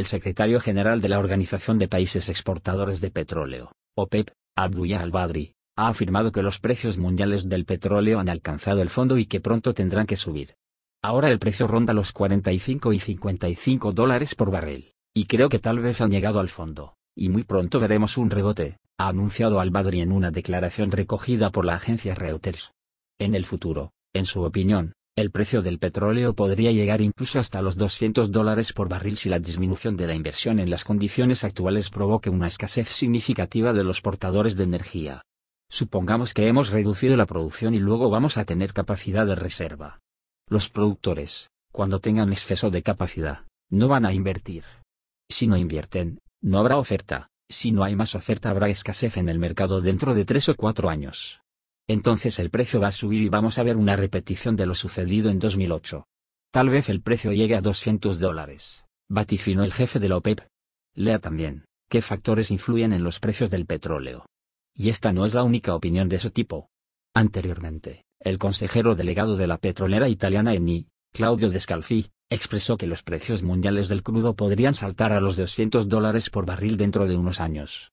el secretario general de la Organización de Países Exportadores de Petróleo, OPEP, e Abdullah al-Badri, ha afirmado que los precios mundiales del petróleo han alcanzado el fondo y que pronto tendrán que subir. Ahora el precio ronda los 45 y 55 dólares por barril, y creo que tal vez han llegado al fondo, y muy pronto veremos un rebote, ha anunciado al-Badri en una declaración recogida por la agencia Reuters. En el futuro, en su opinión, el precio del petróleo podría llegar incluso hasta los 200 dólares por barril si la disminución de la inversión en las condiciones actuales provoque una escasez significativa de los portadores de energía. Supongamos que hemos reducido la producción y luego vamos a tener capacidad de reserva. Los productores, cuando tengan exceso de capacidad, no van a invertir. Si no invierten, no habrá oferta, si no hay más oferta habrá escasez en el mercado dentro de tres o cuatro años entonces el precio va a subir y vamos a ver una repetición de lo sucedido en 2008. Tal vez el precio llegue a 200 dólares, vaticinó el jefe de la OPEP. Lea también, ¿qué factores influyen en los precios del petróleo? Y esta no es la única opinión de ese tipo. Anteriormente, el consejero delegado de la petrolera italiana Eni, Claudio Descalfi, expresó que los precios mundiales del crudo podrían saltar a los 200 dólares por barril dentro de unos años.